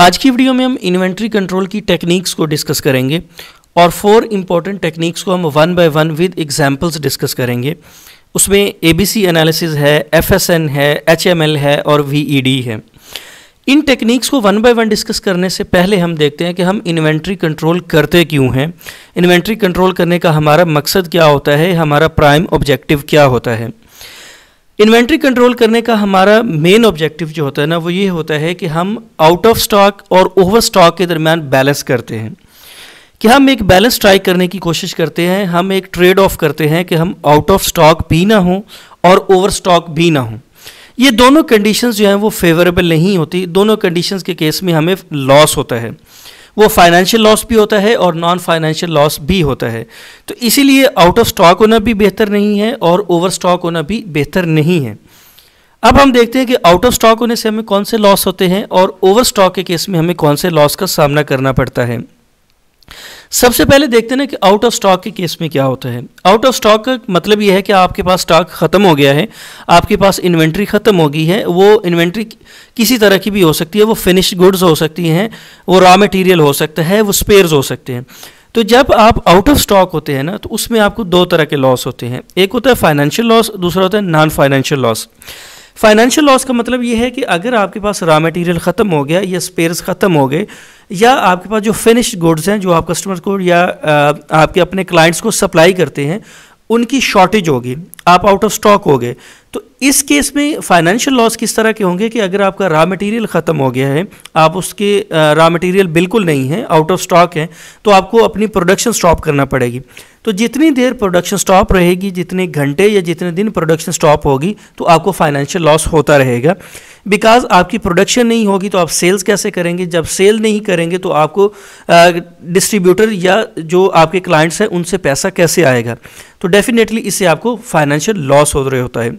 आज की वीडियो में हम इन्वेंट्री कंट्रोल की टेक्निक्स को डिस्कस करेंगे और फोर इंपॉर्टेंट टेक्निक्स को हम one by one with examples discuss करेंगे उसमें एबीसी एनालिसिस है एफएसएन है एचएमएल है और वीईडी e है इन टेक्निक्स को वन बाय वन डिस्कस करने से पहले हम देखते हैं कि हम इन्वेंट्री कंट्रोल करते क्यों हैं इन्वेंट्री कंट्रोल करने का हमारा मकसद क्या होता है हमारा प्राइम ऑब्जेक्टिव क्या होता है इन्वेंट्री कंट्रोल करने का हमारा मेन ऑब्जेक्टिव जो होता है ना वो ये होता है कि हम आउट ऑफ स्टॉक और ओवर स्टॉक के दरमियान बैलेंस करते हैं कि हम एक बैलेंस ट्राई करने की कोशिश करते हैं हम एक ट्रेड ऑफ करते हैं कि हम आउट ऑफ स्टॉक भी ना हों और ओवर स्टॉक भी ना हों ये दोनों कंडीशंस जो हैं वो फेवरेबल नहीं होती दोनों कंडीशंस के केस में हमें लॉस होता है वो फाइनेंशियल लॉस भी होता है और नॉन फाइनेंशियल लॉस भी होता है तो इसीलिए आउट ऑफ स्टॉक होना भी बेहतर नहीं है और ओवर स्टॉक होना भी बेहतर नहीं है अब हम देखते हैं कि आउट ऑफ स्टॉक होने से हमें कौन से लॉस होते हैं और ओवर स्टॉक के केस में हमें कौन से लॉस का सामना करना पड़ता है सबसे पहले देखते हैं कि आउट ऑफ स्टॉक के केस में क्या होता है आउट ऑफ स्टॉक का मतलब यह है कि आपके पास स्टॉक ख़त्म हो गया है आपके पास इन्वेंट्री ख़त्म हो गई है वो इन्वेंट्री किसी तरह की भी हो सकती है वो फिनिश गुड्स हो सकती हैं वो रॉ मटेरियल हो सकता है वो स्पेयर्स हो सकते हैं तो जब आप आउट ऑफ स्टॉक होते हैं ना तो उसमें आपको दो तरह के लॉस होते हैं एक होता है फाइनेंशियल लॉस दूसरा होता है non financial loss financial loss का मतलब ये है कि अगर आपके पास रॉ मटेरियल ख़त्म हो गया या स्पेयर्स ख़त्म हो गए या आपके पास जो फिनिश्ड गुड्स हैं जो आप कस्टमर को या आपके अपने क्लाइंट्स को सप्लाई करते हैं उनकी शॉर्टेज होगी आप आउट ऑफ स्टॉक हो गए तो इस केस में फाइनेंशियल लॉस किस तरह के होंगे कि अगर आपका रॉ मटेरियल ख़त्म हो गया है आप उसके रॉ मटेरियल बिल्कुल नहीं है आउट ऑफ स्टॉक है तो आपको अपनी प्रोडक्शन स्टॉप करना पड़ेगी तो जितनी देर प्रोडक्शन स्टॉप रहेगी जितने घंटे या जितने दिन प्रोडक्शन स्टॉप होगी तो आपको फाइनेंशियल लॉस होता रहेगा बिकॉज आपकी प्रोडक्शन नहीं होगी तो आप सेल्स कैसे करेंगे जब सेल नहीं करेंगे तो आपको डिस्ट्रीब्यूटर या जो आपके क्लाइंट्स हैं उनसे पैसा कैसे आएगा तो डेफिनेटली इससे आपको फाइनेंशियल लॉस हो रहे होता है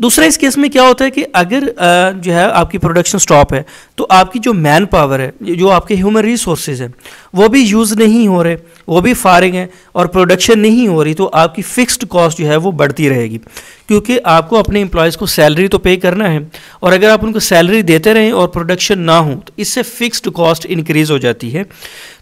दूसरा इस केस में क्या होता है कि अगर जो है आपकी प्रोडक्शन स्टॉप है तो आपकी जो मैन पावर है जो आपके ह्यूमन रिसोर्सेज हैं वो भी यूज़ नहीं हो रहे वो भी फारिंग है और प्रोडक्शन नहीं हो रही तो आपकी फ़िक्स्ड कॉस्ट जो है वो बढ़ती रहेगी क्योंकि आपको अपने एम्प्लॉयज़ को सैलरी तो पे करना है और अगर आप उनको सैलरी देते रहें और प्रोडक्शन ना हो तो इससे फ़िक्स्ड कॉस्ट इंक्रीज़ हो जाती है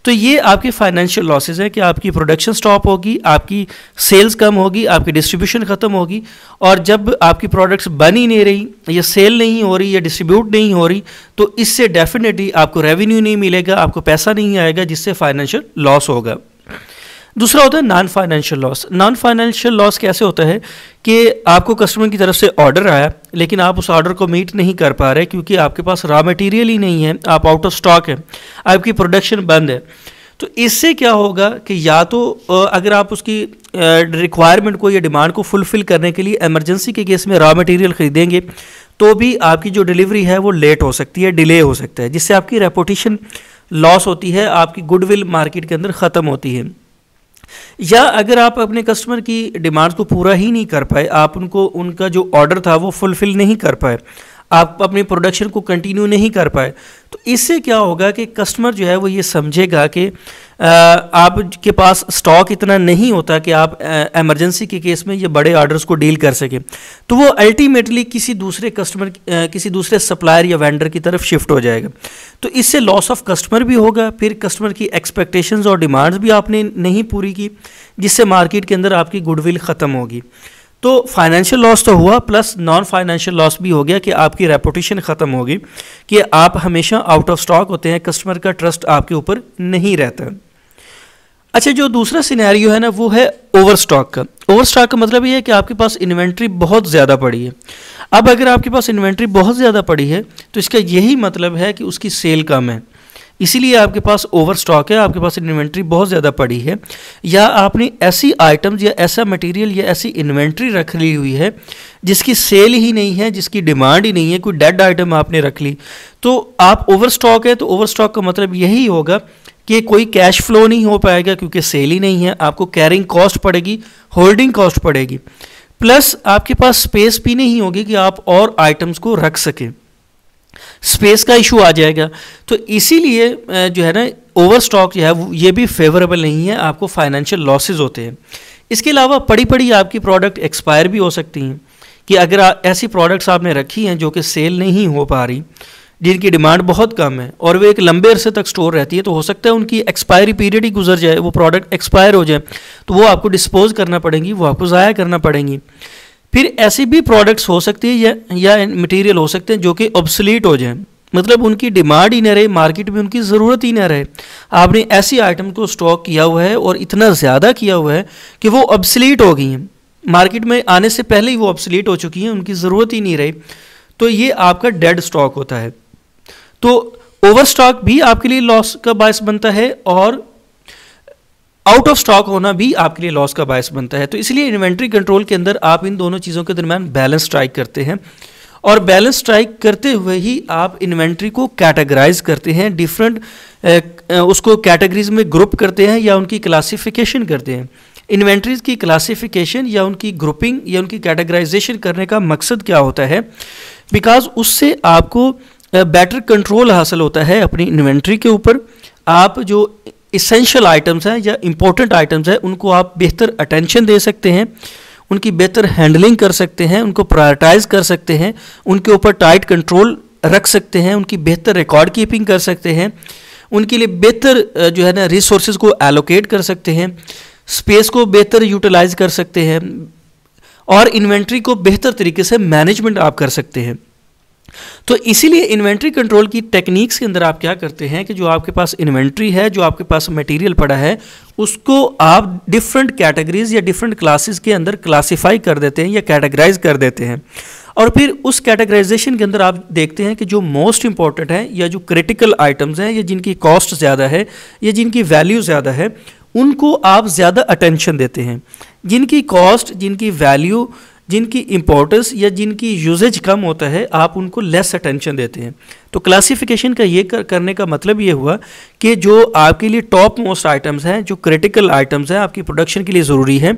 तो ये आपके फाइनेंशियल लॉसेज हैं कि आपकी प्रोडक्शन स्टॉप होगी आपकी सेल्स कम होगी आपकी डिस्ट्रीब्यूशन ख़त्म होगी और जब आपकी प्रोडक्ट्स बन ही नहीं रही या सेल नहीं हो रही या डिस्ट्रीब्यूट नहीं हो रही तो इससे डेफिनेटली आपको रेवेन्यू नहीं मिलेगा आपको पैसा नहीं आएगा जिससे फाइनेंशियल लॉस होगा दूसरा होता है non financial loss non financial loss कैसे होता है कि आपको कस्टमर की तरफ से ऑर्डर आया लेकिन आप उस ऑर्डर को मीट नहीं कर पा रहे क्योंकि आपके पास रॉ मटेरियल ही नहीं है आप आउट ऑफ स्टॉक है आपकी प्रोडक्शन बंद है तो इससे क्या होगा कि या तो अगर आप उसकी रिक्वायरमेंट को या डिमांड को फुलफ़िल करने के लिए एमरजेंसी के केस में रॉ मटेरियल ख़रीदेंगे तो भी आपकी जो डिलीवरी है वो लेट हो सकती है डिले हो सकता है जिससे आपकी रेपोटेशन लॉस होती है आपकी गुडविल मार्केट के अंदर ख़त्म होती है या अगर आप अपने कस्टमर की डिमांड को पूरा ही नहीं कर पाए आप उनको उनका जो ऑर्डर था वो फुलफ़िल नहीं कर पाए आप अपनी प्रोडक्शन को कंटिन्यू नहीं कर पाए इससे क्या होगा कि कस्टमर जो है वो ये समझेगा कि आपके पास स्टॉक इतना नहीं होता कि आप एमरजेंसी के केस में ये बड़े ऑर्डर्स को डील कर सकें तो वो अल्टीमेटली किसी दूसरे कस्टमर किसी दूसरे सप्लायर या वेंडर की तरफ शिफ्ट हो जाएगा तो इससे लॉस ऑफ कस्टमर भी होगा फिर कस्टमर की एक्सपेक्टेशंस और डिमांड्स भी आपने नहीं पूरी की जिससे मार्केट के अंदर आपकी गुडविल ख़त्म होगी तो फाइनेंशियल लॉस तो हुआ प्लस नॉन फाइनेंशियल लॉस भी हो गया कि आपकी रेपुटेशन ख़त्म होगी कि आप हमेशा आउट ऑफ स्टॉक होते हैं कस्टमर का ट्रस्ट आपके ऊपर नहीं रहता अच्छा जो दूसरा सिनेरियो है ना वो है ओवर स्टॉक का ओवर स्टॉक का मतलब ये है कि आपके पास इन्वेंट्री बहुत ज़्यादा पड़ी है अब अगर आपके पास इन्वेंट्री बहुत ज़्यादा पड़ी है तो इसका यही मतलब है कि उसकी सेल कम है इसीलिए आपके पास ओवर स्टॉक है आपके पास इन्वेंट्री बहुत ज़्यादा पड़ी है या आपने ऐसी आइटम्स या ऐसा मटेरियल या ऐसी इन्वेंट्री रख ली हुई है जिसकी सेल ही नहीं है जिसकी डिमांड ही नहीं है कोई डेड आइटम आपने रख ली तो आप ओवर स्टॉक है तो ओवर स्टॉक का मतलब यही होगा कि कोई कैश फ्लो नहीं हो पाएगा क्योंकि सेल ही नहीं है आपको कैरिंग कॉस्ट पड़ेगी होल्डिंग कॉस्ट पड़ेगी प्लस आपके पास स्पेस भी नहीं होगी कि आप और आइटम्स को रख सकें स्पेस का इशू आ जाएगा तो इसीलिए जो है ना ओवर स्टॉक जो है ये भी फेवरेबल नहीं है आपको फाइनेंशियल लॉसेज होते हैं इसके अलावा पड़ी पड़ी आपकी प्रोडक्ट एक्सपायर भी हो सकती हैं कि अगर ऐसी प्रोडक्ट्स आपने रखी हैं जो कि सेल नहीं हो पा रही जिनकी डिमांड बहुत कम है और वे एक लंबे अरसे तक स्टोर रहती है तो हो सकता है उनकी एक्सपायरी पीरियड ही गुजर जाए वो प्रोडक्ट एक्सपायर हो जाए तो वो आपको डिस्पोज करना पड़ेंगी वो आपको ज़ाया करना पड़ेंगी फिर ऐसी भी प्रोडक्ट्स हो सकती है या, या मटेरियल हो सकते हैं जो कि ऑब्सलीट हो जाएं मतलब उनकी डिमांड ही ना रहे मार्केट में उनकी ज़रूरत ही ना रहे आपने ऐसी आइटम को स्टॉक किया हुआ है और इतना ज़्यादा किया हुआ है कि वो ऑब्सलीट हो गई हैं मार्केट में आने से पहले ही वो ऑब्सलीट हो चुकी हैं उनकी ज़रूरत ही नहीं रही तो ये आपका डेड स्टॉक होता है तो ओवर स्टॉक भी आपके लिए लॉस का बायस बनता है और आउट ऑफ स्टॉक होना भी आपके लिए लॉस का बायस बनता है तो इसलिए इन्वेंट्री कंट्रोल के अंदर आप इन दोनों चीज़ों के दरमियान बैलेंस स्ट्राइक करते हैं और बैलेंस स्ट्राइक करते हुए ही आप इन्वेंट्री को कैटेगराइज करते हैं डिफरेंट उसको कैटेगरीज में ग्रुप करते हैं या उनकी क्लासिफिकेशन करते हैं इन्वेंट्रीज की क्लासिफिकेशन या उनकी ग्रुपिंग या उनकी कैटेगराइजेशन करने का मकसद क्या होता है बिकॉज उससे आपको बेटर कंट्रोल हासिल होता है अपनी इन्वेंट्री के ऊपर आप जो इसेंशियल आइटम्स हैं या इम्पोर्टेंट आइटम्स हैं उनको आप बेहतर अटेंशन दे सकते हैं उनकी बेहतर हैंडलिंग कर सकते हैं उनको प्रायोरिटाइज कर सकते हैं उनके ऊपर टाइट कंट्रोल रख सकते हैं उनकी बेहतर रिकॉर्ड कीपिंग कर सकते हैं उनके लिए बेहतर जो है ना रिसोर्स को एलोकेट कर सकते हैं स्पेस को बेहतर यूटिलाइज कर सकते हैं और इन्वेंट्री को बेहतर तरीके से मैनेजमेंट आप कर सकते हैं तो इसीलिए इन्वेंट्री कंट्रोल की टेक्निक्स के अंदर आप क्या करते हैं कि जो आपके पास इन्वेंट्री है जो आपके पास मटेरियल पड़ा है उसको आप डिफरेंट कैटेगरीज या डिफरेंट क्लासेस के अंदर क्लासिफाई कर देते हैं या कैटेगराइज कर देते हैं और फिर उस कैटेगराइजेशन के अंदर आप देखते हैं कि जो मोस्ट इंपॉर्टेंट हैं या जो क्रिटिकल आइटम्स हैं या जिनकी कॉस्ट ज़्यादा है या जिनकी वैल्यू ज़्यादा है उनको आप ज़्यादा अटेंशन देते हैं जिनकी कॉस्ट जिनकी वैल्यू जिनकी इम्पोर्टेंस या जिनकी यूजेज कम होता है आप उनको लेस अटेंशन देते हैं तो क्लासिफिकेशन का ये कर, करने का मतलब ये हुआ कि जो आपके लिए टॉप मोस्ट आइटम्स हैं जो क्रिटिकल आइटम्स हैं आपकी प्रोडक्शन के लिए ज़रूरी हैं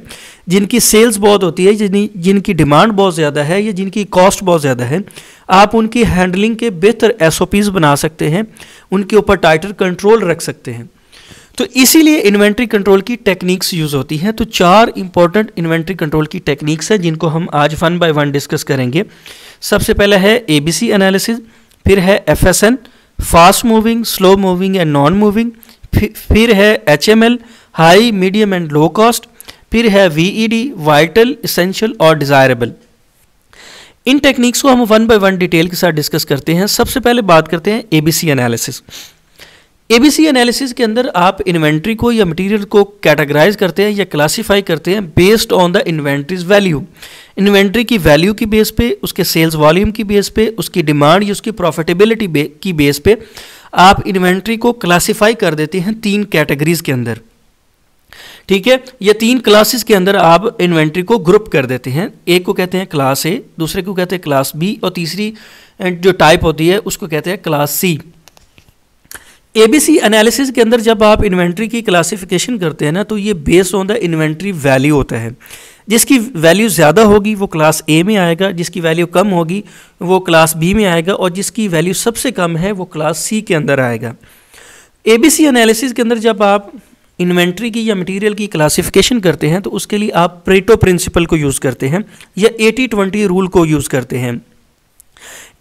जिनकी सेल्स बहुत होती है जिन जिनकी डिमांड बहुत ज़्यादा है या जिनकी कॉस्ट बहुत ज़्यादा है आप उनकी हैंडलिंग के बेहतर एस बना सकते हैं उनके ऊपर टाइटर कंट्रोल रख सकते हैं तो इसीलिए इन्वेंट्री कंट्रोल की टेक्निक्स यूज़ होती हैं तो चार इंपॉर्टेंट इन्वेंट्री कंट्रोल की टेक्निक्स हैं जिनको हम आज वन बाय वन डिस्कस करेंगे सबसे पहला है एबीसी एनालिसिस फिर है FSN fast moving slow moving and non moving फिर है H high medium and low cost फिर है वीईडी वाइटल इसेंशियल और डिज़ायरेबल इन टेक्निक्स को हम वन बाय वन डिटेल के साथ डिस्कस करते हैं सबसे पहले बात करते हैं एबीसी एनालिसिस एबीसी एनालिसिस के अंदर आप इन्वेंट्री को या मटेरियल को कैटेगराइज करते हैं या क्लासिफाई करते हैं based on the inventories value inventory की वैल्यू की बेस पे उसके सेल्स वॉल्यूम की बेस पे उसकी डिमांड या उसकी प्रॉफिटेबिलिटी की बेस पे आप इन्वेंट्री को क्लासिफाई कर देते हैं तीन कैटेगरीज के अंदर ठीक है या तीन क्लासेस के अंदर आप इन्वेंट्री को ग्रुप कर देते हैं एक को कहते हैं क्लास ए दूसरे को कहते हैं क्लास बी और तीसरी जो टाइप होती है उसको कहते हैं क्लास सी एबीसी एनालिसिस के अंदर जब आप इन्वेंट्री की क्लासिफिकेशन करते हैं ना तो ये based on the inventory value होता है जिसकी वैल्यू ज़्यादा होगी वो क्लास ए में आएगा जिसकी वैल्यू कम होगी वो क्लास बी में आएगा और जिसकी वैल्यू सबसे कम है वो क्लास सी के अंदर आएगा ए बी सी एनालिसिस के अंदर जब आप इन्वेंट्री की या मटेरियल की क्लासिफिकेशन करते हैं तो उसके लिए आप प्रेटो प्रिंसिपल को यूज़ करते हैं या एटी ट्वेंटी रूल को यूज़ करते हैं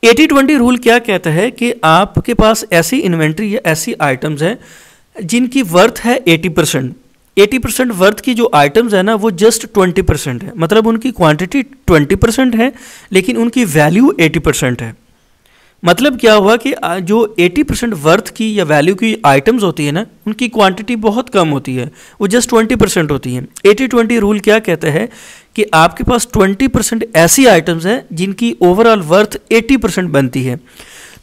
एटी ट्वेंटी रूल क्या कहता है कि आपके पास ऐसी इन्वेंट्री या ऐसी आइटम्स हैं जिनकी वर्थ है eighty percent eighty percent worth की जो आइटम्स है ना वो जस्ट ट्वेंटी परसेंट है मतलब उनकी क्वांटिटी ट्वेंटी परसेंट है लेकिन उनकी वैल्यू एटी परसेंट है मतलब क्या हुआ कि जो 80 परसेंट वर्थ की या वैल्यू की आइटम्स होती है ना उनकी क्वांटिटी बहुत कम होती है वो जस्ट 20 परसेंट होती है 80 ट्वेंटी रूल क्या कहता है कि आपके पास 20 परसेंट ऐसी आइटम्स हैं जिनकी ओवरऑल वर्थ 80 परसेंट बनती है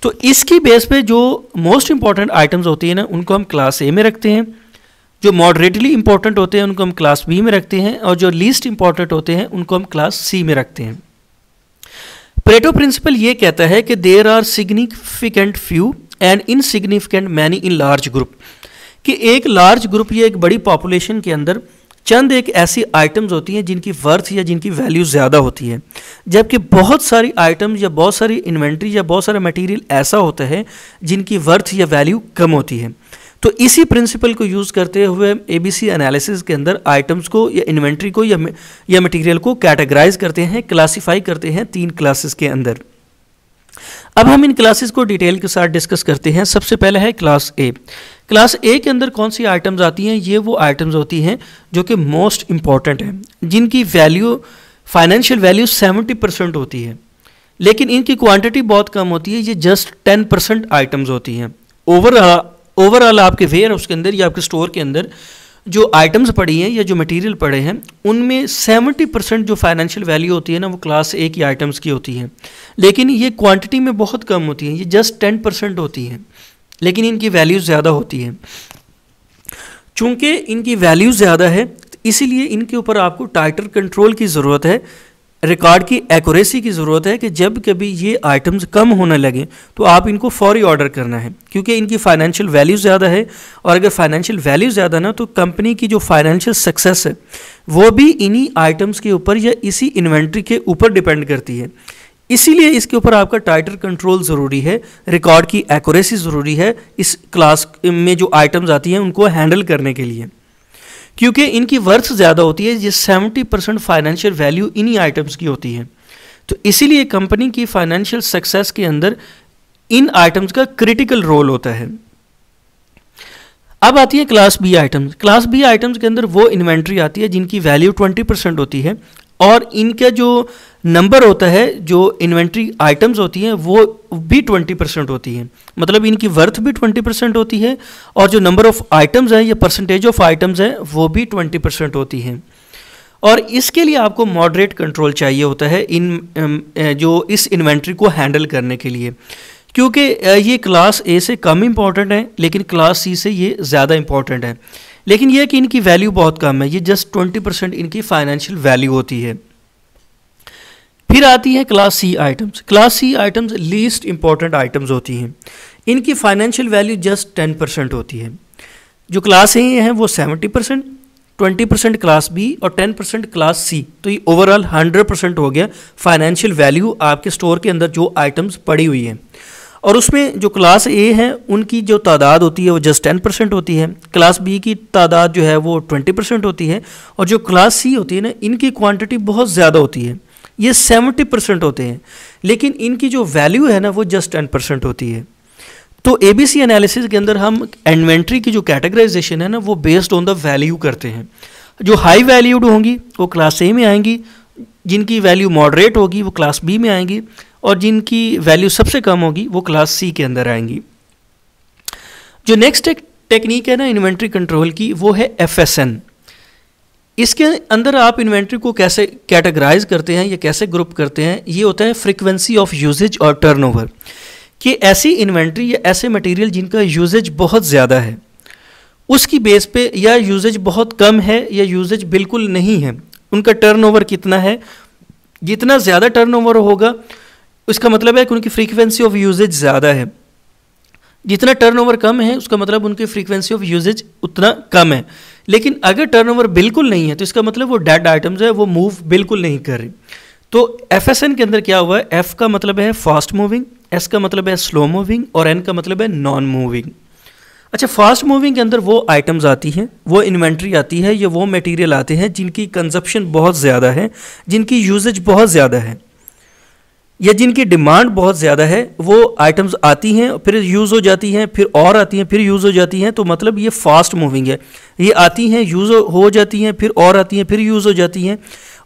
तो इसकी बेस पे जो मोस्ट इंपॉर्टेंट आइटम्स होती है ना उनको हम क्लास ए में रखते हैं जो मॉडरेटली इंपॉर्टेंट होते हैं उनको हम क्लास बी में रखते हैं और जो लीस्ट इंपॉर्टेंट होते हैं उनको हम क्लास सी में रखते हैं प्रेटो प्रिंसिपल ये कहता है कि there are significant few and insignificant many in large group कि एक लार्ज ग्रुप या एक बड़ी पॉपुलेशन के अंदर चंद एक ऐसी आइटम्स होती हैं जिनकी वर्थ या जिनकी वैल्यू ज़्यादा होती है जबकि बहुत सारी आइटम्स या बहुत सारी इन्वेंट्री या बहुत सारा मटेरियल ऐसा होता है जिनकी वर्थ या वैल्यू कम होती है तो इसी प्रिंसिपल को यूज़ करते हुए ए बी सी एनालिसिस के अंदर आइटम्स को या इन्वेंट्री को या मटीरियल को कैटेगराइज करते हैं क्लासीफाई करते हैं तीन क्लासेस के अंदर अब हम इन क्लासेस को डिटेल के साथ डिस्कस करते हैं सबसे पहला है क्लास ए क्लास ए के अंदर कौन सी आइटम्स आती हैं ये वो आइटम्स होती हैं जो कि मोस्ट इंपॉर्टेंट हैं जिनकी value financial value seventy percent होती है लेकिन इनकी क्वांटिटी बहुत कम होती है ये जस्ट टेन परसेंट आइटम्स होती हैं ओवरऑल ओवरऑल आपके वेयर हाउस के अंदर या आपके स्टोर के अंदर जो आइटम्स पड़ी हैं या जो मटेरियल पढ़े हैं उनमें 70 परसेंट जो फाइनेंशियल वैल्यू होती है ना वो क्लास ए की आइटम्स की होती है लेकिन ये क्वांटिटी में बहुत कम होती है ये जस्ट 10 परसेंट होती है लेकिन इनकी वैल्यू ज़्यादा होती है चूँकि इनकी वैल्यू ज़्यादा है तो इसीलिए इनके ऊपर आपको टाइटर कंट्रोल की ज़रूरत है रिकॉर्ड की एक्यूरेसी की ज़रूरत है कि जब कभी ये आइटम्स कम होने लगें तो आप इनको फौरी ऑर्डर करना है क्योंकि इनकी फाइनेंशियल वैल्यू ज़्यादा है और अगर फाइनेंशियल वैल्यू ज़्यादा ना तो कंपनी की जो फाइनेंशियल सक्सेस है वो भी इन्हीं आइटम्स के ऊपर या इसी इन्वेंट्री के ऊपर डिपेंड करती है इसीलिए इसके ऊपर आपका टाइटर कंट्रोल ज़रूरी है रिकॉर्ड की एक्यूरेसी ज़रूरी है इस क्लास में जो आइटम्स आती हैं उनको हैंडल करने के लिए क्योंकि इनकी वर्थ ज़्यादा होती है ये सेवेंटी परसेंट फाइनेंशियल वैल्यू इन्हीं आइटम्स की होती है तो इसीलिए कंपनी की फाइनेंशियल सक्सेस के अंदर इन आइटम्स का क्रिटिकल रोल होता है अब आती है class B items class B items के अंदर वो इन्वेंट्री आती है जिनकी वैल्यू 20 परसेंट होती है और इनका जो नंबर होता है जो इन्वेंट्री आइटम्स होती हैं वो भी ट्वेंटी परसेंट होती हैं मतलब इनकी वर्थ भी ट्वेंटी परसेंट होती है और जो नंबर ऑफ आइटम्स हैं या परसेंटेज ऑफ आइटम्स हैं वो भी ट्वेंटी परसेंट होती हैं और इसके लिए आपको मॉडरेट कंट्रोल चाहिए होता है इन जो इस इन्वेंट्री को हैंडल करने के लिए क्योंकि ये क्लास ए से कम इम्पॉर्टेंट है लेकिन क्लास सी से ये ज़्यादा इम्पॉर्टेंट है लेकिन यह कि इनकी वैल्यू बहुत कम है ये जस्ट ट्वेंटी परसेंट इनकी फाइनेंशियल वैल्यू होती है फिर आती है class C items class C items least important items होती हैं इनकी financial value just ten percent होती है जो क्लास ए हैं वो seventy percent twenty percent class B और टेन परसेंट क्लास सी तो ये ओवरऑल हंड्रेड परसेंट हो गया फाइनेंशियल वैल्यू आपके स्टोर के अंदर जो आइटम्स पड़ी हुई हैं और उसमें जो क्लास ए है उनकी जो तादाद होती है वो जस्ट टेन परसेंट होती है क्लास बी की तादाद जो है वो ट्वेंटी परसेंट होती है और जो क्लास सी होती है ना इनकी क्वांटिटी बहुत ज़्यादा होती है ये सेवेंटी परसेंट होते हैं लेकिन इनकी जो वैल्यू है ना वो जस्ट टेन परसेंट होती है तो ए बी सी एनालिसिस के अंदर हम इन्वेंट्री की जो कैटेगराइजेशन है ना वो बेस्ड ऑन द वैल्यू करते हैं जो हाई वैल्यूड होंगी वो क्लास ए में आएंगी जिनकी वैल्यू मॉडरेट होगी वो क्लास बी में आएंगी और जिनकी वैल्यू सबसे कम होगी वो क्लास सी के अंदर आएंगी जो नेक्स्ट एक टेक्निक है ना इन्वेंट्री कंट्रोल की वो है एफ एस एन इसके अंदर आप इन्वेंट्री को कैसे कैटेगराइज करते हैं या कैसे ग्रुप करते हैं ये होता है फ्रिक्वेंसी ऑफ यूजेज और टर्नओवर कि ऐसी इन्वेंट्री या ऐसे मटेरियल जिनका यूजेज बहुत ज़्यादा है उसकी बेस पे या यूजेज बहुत कम है या यूजेज बिल्कुल नहीं है उनका टर्नओवर कितना है जितना ज़्यादा टर्नओवर होगा इसका मतलब है कि उनकी फ्रीक्वेंसी ऑफ यूजेज ज़्यादा है जितना टर्नओवर कम है उसका मतलब उनकी फ्रीक्वेंसी ऑफ यूजेज उतना कम है लेकिन अगर टर्नओवर बिल्कुल नहीं है तो इसका मतलब वो डेड आइटम्स है वो मूव बिल्कुल नहीं कर रही तो एफ के अंदर क्या हुआ है एफ का मतलब है फास्ट मूविंग एस का मतलब है स्लो मूविंग और एन का मतलब है नॉन मूविंग अच्छा फास्ट मूविंग के अंदर वो आइटम्स आती हैं वो इन्वेंट्री आती है या वो मटेरियल आते हैं जिनकी कंजप्शन बहुत ज़्यादा है जिनकी यूजेज बहुत ज़्यादा है या जिनकी डिमांड बहुत ज़्यादा है वो आइटम्स आती हैं फिर यूज़ हो जाती हैं फिर और आती हैं फिर यूज़ हो जाती हैं तो मतलब ये फास्ट मूविंग है ये आती हैं यूज़ हो जाती हैं फिर और आती हैं फिर यूज़ हो जाती हैं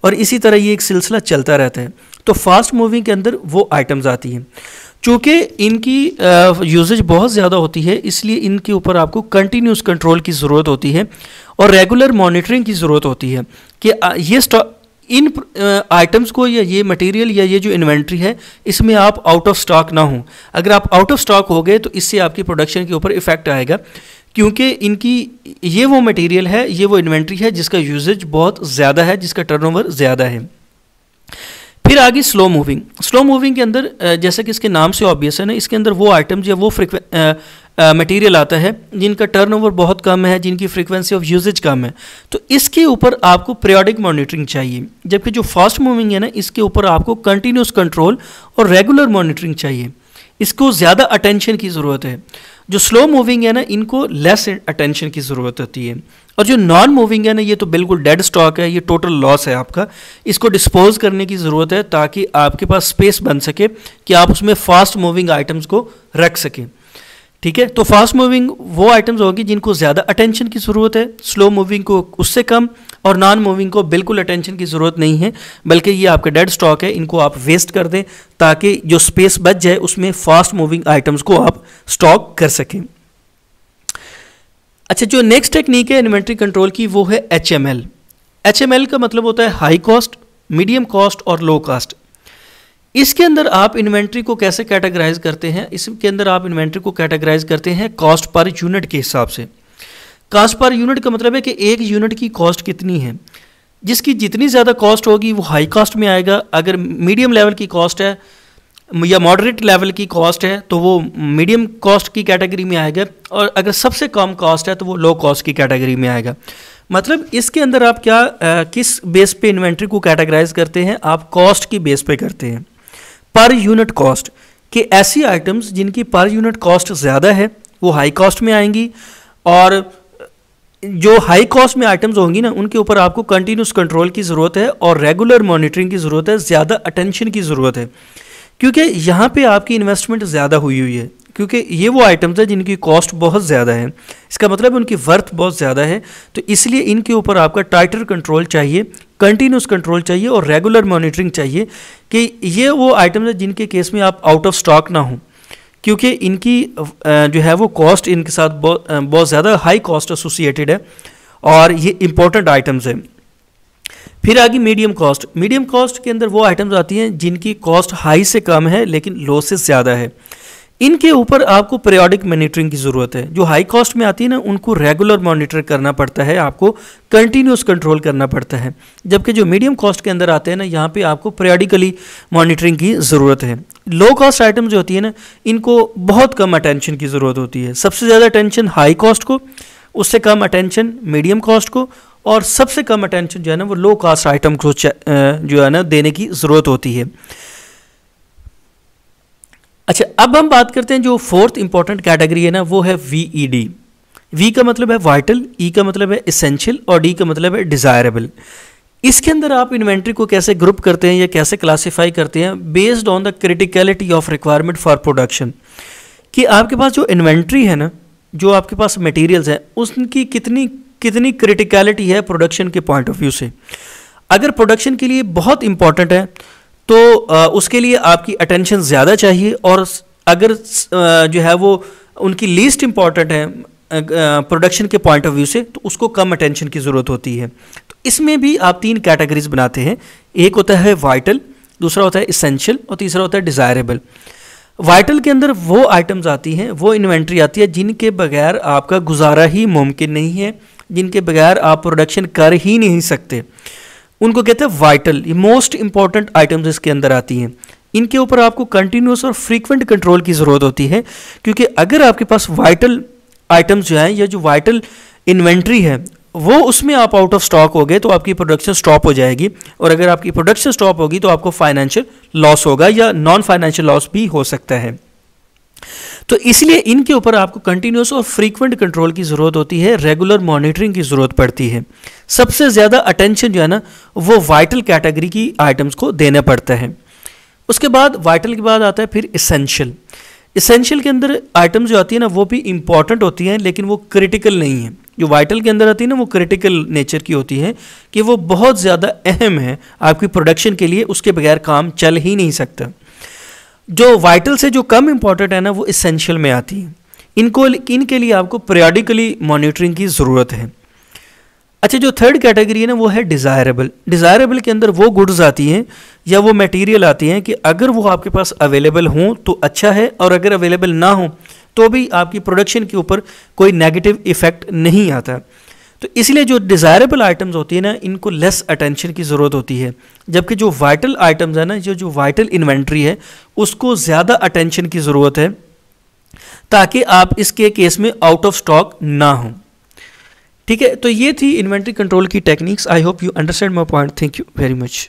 और इसी तरह ये एक सिलसिला चलता रहता है तो फास्ट मूविंग के अंदर वो आइटम्स आती हैं चूँकि इनकी यूजेज बहुत ज़्यादा होती है इसलिए इनके ऊपर आपको कंटिन्यूस कंट्रोल की ज़रूरत होती है और रेगुलर मॉनिटरिंग की ज़रूरत होती है कि ये स्टॉक इन आइटम्स को या ये मटेरियल या ये जो इन्वेंट्री है इसमें आप आउट ऑफ स्टॉक ना हो अगर आप आउट ऑफ स्टॉक हो गए तो इससे आपकी प्रोडक्शन के ऊपर इफेक्ट आएगा क्योंकि इनकी ये वो मटेरियल है ये वो इन्वेंट्री है जिसका यूजेज बहुत ज़्यादा है जिसका टर्नओवर ज़्यादा है फिर आगे स्लो मूविंग स्लो मूविंग के अंदर जैसा कि इसके नाम से ऑब्वियस है ना इसके अंदर वो आइटम्स या वो मटेरियल आता है जिनका टर्नओवर बहुत कम है जिनकी फ्रीक्वेंसी ऑफ यूजेज कम है तो इसके ऊपर आपको प्रियोडिक मॉनिटरिंग चाहिए जबकि जो फास्ट मूविंग है ना इसके ऊपर आपको कंटिन्यूस कंट्रोल और रेगुलर मॉनिटरिंग चाहिए इसको ज़्यादा अटेंशन की ज़रूरत है जो स्लो मूविंग है ना इनको लेस अटेंशन की ज़रूरत होती है और जो नॉन मूविंग है ना ये तो बिल्कुल डेड स्टॉक है ये टोटल लॉस है आपका इसको डिस्पोज करने की ज़रूरत है ताकि आपके पास स्पेस बन सके कि आप उसमें फास्ट मूविंग आइटम्स को रख सकें ठीक है तो फास्ट मूविंग वो आइटम्स होंगी जिनको ज़्यादा अटेंशन की ज़रूरत है स्लो मूविंग को उससे कम और नॉन मूविंग को बिल्कुल अटेंशन की ज़रूरत नहीं है बल्कि ये आपके डेड स्टॉक है इनको आप वेस्ट कर दें ताकि जो स्पेस बच जाए उसमें फास्ट मूविंग आइटम्स को आप स्टॉक कर सकें अच्छा जो नेक्स्ट टेक्निक है इन्वेंट्री कंट्रोल की वो है H M L H M L का मतलब होता है हाई कॉस्ट मीडियम कॉस्ट और लो कॉस्ट इसके अंदर आप इन्वेंट्री को कैसे कैटेगराइज करते हैं इसके अंदर आप इन्वेंट्री को कैटेगराइज करते हैं कॉस्ट पर यूनिट के हिसाब से कॉस्ट पर यूनिट का मतलब है कि एक यूनिट की कॉस्ट कितनी है जिसकी जितनी ज़्यादा कॉस्ट होगी वो हाई कॉस्ट में आएगा अगर मीडियम लेवल की कॉस्ट है या मॉडरेट लेवल की कॉस्ट है तो वो मीडियम कॉस्ट की कैटेगरी में आएगा और अगर सबसे कम कॉस्ट है तो वो लो कॉस्ट की कैटेगरी में आएगा मतलब इसके अंदर आप क्या आ, किस बेस पे इन्वेंट्री को कैटेगराइज करते हैं आप कॉस्ट की बेस पे करते हैं पर यूनिट कॉस्ट कि ऐसी आइटम्स जिनकी पर यूनिट कॉस्ट ज़्यादा है वो हाई कॉस्ट में आएंगी और जो हाई कॉस्ट में आइटम्स होंगी ना उनके ऊपर आपको कंटिन्यूस कंट्रोल की ज़रूरत है और रेगुलर मॉनिटरिंग की ज़रूरत है ज़्यादा अटेंशन की ज़रूरत है क्योंकि यहाँ पे आपकी इन्वेस्टमेंट ज़्यादा हुई हुई है क्योंकि ये वो आइटम्स हैं जिनकी कॉस्ट बहुत ज़्यादा है इसका मतलब उनकी वर्थ बहुत ज़्यादा है तो इसलिए इनके ऊपर आपका टाइटर कंट्रोल चाहिए कंटिन्यूस कंट्रोल चाहिए और रेगुलर मॉनिटरिंग चाहिए कि ये वो आइटम्स हैं जिनके केस में आप आउट ऑफ स्टॉक ना हों क्योंकि इनकी जो है वो कॉस्ट इनके साथ बहुत बहुत ज़्यादा हाई कॉस्ट एसोसिएटेड है और ये इंपॉर्टेंट आइटम्स हैं फिर आ गई मीडियम कॉस्ट मीडियम कॉस्ट के अंदर वो आइटम्स आती हैं जिनकी कॉस्ट हाई से कम है लेकिन लो से ज़्यादा है इनके ऊपर आपको पेरियोडिक मॉनिटरिंग की ज़रूरत है जो हाई कॉस्ट में आती है ना उनको रेगुलर मॉनिटर करना पड़ता है आपको कंटिन्यूस कंट्रोल करना पड़ता है जबकि जो मीडियम कॉस्ट के अंदर आते हैं ना यहाँ पे आपको पेरियोडिकली मॉनिटरिंग की ज़रूरत है लो कॉस्ट आइटम जो होती है ना इनको बहुत कम अटेंशन की ज़रूरत होती है सबसे ज़्यादा अटेंशन हाई कॉस्ट को उससे कम अटेंशन मीडियम कॉस्ट को और सबसे कम अटेंशन जो है ना वो लो कॉस्ट आइटम को जो है ना देने की ज़रूरत होती है अच्छा अब हम बात करते हैं जो फोर्थ इंपॉर्टेंट कैटेगरी है ना वो है वी ई डी वी का मतलब है वाइटल ई e का मतलब है इसेंशियल और डी का मतलब है डिज़ायरेबल इसके अंदर आप इन्वेंट्री को कैसे ग्रुप करते हैं या कैसे क्लासिफाई करते हैं based on the criticality of requirement for production कि आपके पास जो इन्वेंट्री है ना जो आपके पास मटेरियल्स हैं उसकी कितनी कितनी क्रिटिकलिटी है प्रोडक्शन के पॉइंट ऑफ व्यू से अगर प्रोडक्शन के लिए बहुत इंपॉर्टेंट है तो आ, उसके लिए आपकी अटेंशन ज़्यादा चाहिए और अगर आ, जो है वो उनकी लीस्ट इम्पॉर्टेंट है प्रोडक्शन के पॉइंट ऑफ व्यू से तो उसको कम अटेंशन की ज़रूरत होती है तो इसमें भी आप तीन कैटेगरीज बनाते हैं एक होता है वाइटल दूसरा होता है इसेंशियल और तीसरा होता है डिज़ायरेबल वाइटल के अंदर वो आइटम्स आती हैं वो इन्वेंट्री आती है जिनके बगैर आपका गुजारा ही मुमकिन नहीं है जिनके बगैर आप प्रोडक्शन कर ही नहीं सकते उनको कहते हैं वाइटल ये मोस्ट इंपॉर्टेंट आइटम्स इसके अंदर आती हैं इनके ऊपर आपको कंटिन्यूस और फ्रीक्वेंट कंट्रोल की ज़रूरत होती है क्योंकि अगर आपके पास वाइटल आइटम्स जो हैं या जो वाइटल इन्वेंट्री है वो उसमें आप आउट ऑफ स्टॉक हो गए तो आपकी प्रोडक्शन स्टॉप हो जाएगी और अगर आपकी प्रोडक्शन स्टॉप होगी तो आपको फाइनेंशियल लॉस होगा या नॉन फाइनेंशियल लॉस भी हो सकता है तो इसलिए इनके ऊपर आपको कंटिन्यूस और फ्रीक्वेंट कंट्रोल की ज़रूरत होती है रेगुलर मॉनिटरिंग की ज़रूरत पड़ती है सबसे ज़्यादा अटेंशन जो है ना वो वाइटल कैटेगरी की आइटम्स को देना पड़ता है उसके बाद वाइटल के बाद आता है फिर इसेंशियल इसेंशियल के अंदर आइटम्स जो आती है ना वो भी इंपॉर्टेंट होती हैं लेकिन वो क्रिटिकल नहीं है जो वाइटल के अंदर आती है ना वो क्रिटिकल नेचर की होती है कि वो बहुत ज़्यादा अहम है आपकी प्रोडक्शन के लिए उसके बगैर काम चल ही नहीं सकता जो वाइटल से जो कम इम्पॉर्टेंट है ना वो इसेंशियल में आती है इनको इनके लिए आपको पीरियडिकली मॉनिटरिंग की ज़रूरत है अच्छा जो थर्ड कैटेगरी है ना वो है डिज़ायरेबल डिज़ायरेबल के अंदर वो गुड्स आती हैं या वो मटेरियल आती हैं कि अगर वो आपके पास अवेलेबल हों तो अच्छा है और अगर अवेलेबल ना हो तो भी आपकी प्रोडक्शन के ऊपर कोई नेगेटिव इफ़ेक्ट नहीं आता तो इसलिए जो डिज़ायरेबल आइटम्स होती है ना इनको लेस अटेंशन की ज़रूरत होती है जबकि जो वाइटल आइटम्स है ना जो जो वाइटल इन्वेंट्री है उसको ज़्यादा अटेंशन की ज़रूरत है ताकि आप इसके केस में आउट ऑफ स्टॉक ना हो ठीक है तो ये थी इन्वेंट्री कंट्रोल की techniques I hope you understand my point thank you very much